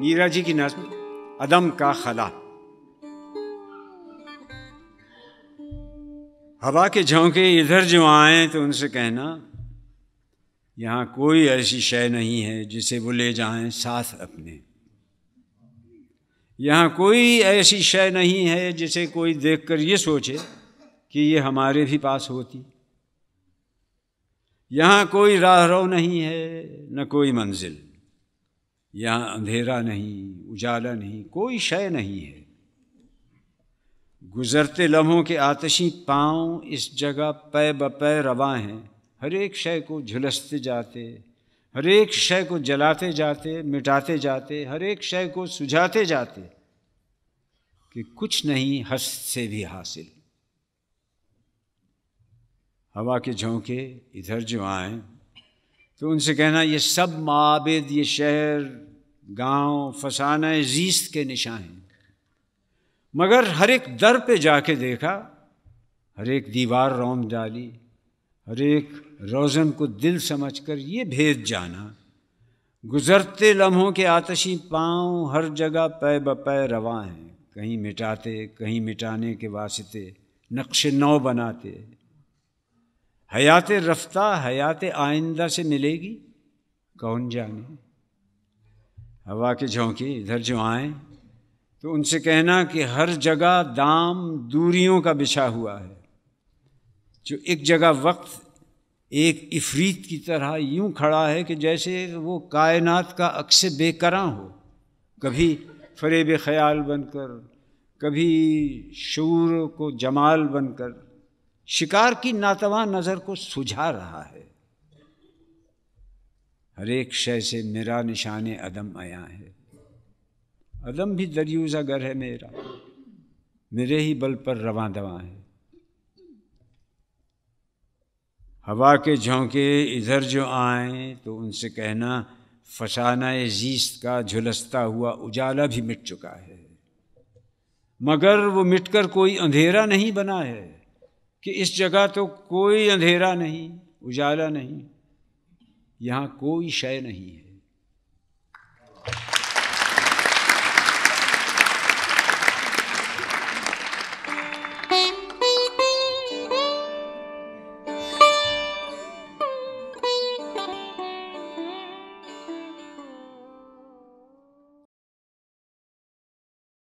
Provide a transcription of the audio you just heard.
मीरा जी की नज्म अदम का खला हवा के झोंके इधर जो आए तो उनसे कहना यहाँ कोई ऐसी शय नहीं है जिसे वो ले जाए साथ अपने यहाँ कोई ऐसी शय नहीं है जिसे कोई देखकर ये सोचे कि ये हमारे भी पास होती यहाँ कोई रो नहीं है न कोई मंजिल यहाँ अंधेरा नहीं उजाला नहीं कोई शय नहीं है गुज़रते लम्हों के आतशी पाँव इस जगह पै पै रवा हैं हर एक शय को झुलसते जाते हर एक शय को जलाते जाते मिटाते जाते हर एक शय को सुझाते जाते कि कुछ नहीं हस्त से भी हासिल हवा के झोंके इधर जो आए तो उनसे कहना ये सब माबिद ये शहर गांव फसाना जीस्त के निशान हैं मगर हर एक दर पे जाके देखा हर एक दीवार रोम डाली हर एक रोज़न को दिल समझकर ये भेद जाना गुज़रते लम्हों के आतशी पाँव हर जगह पै पै रवा हैं कहीं मिटाते कहीं मिटाने के वास्ते नक्श नौ बनाते हयात रफ्ता हयात आइंदा से मिलेगी कौन जाने हवा के झोंके इधर जो आए तो उनसे कहना कि हर जगह दाम दूरियों का बिछा हुआ है जो एक जगह वक्त एक इफरीत की तरह यूं खड़ा है कि जैसे वो कायनात का अक्स बेकरा हो कभी फरेब ख्याल बनकर कभी शूर को जमाल बनकर शिकार की नातवा नजर को सुझा रहा है हर एक शय से मेरा निशान अदम आया है अदम भी दरियूज अगर है मेरा मेरे ही बल पर रवा दवा है हवा के झोंके इधर जो आए तो उनसे कहना फसाना जीस्त का झुलसता हुआ उजाला भी मिट चुका है मगर वो मिटकर कोई अंधेरा नहीं बना है कि इस जगह तो कोई अंधेरा नहीं उजाला नहीं यहाँ कोई शय नहीं है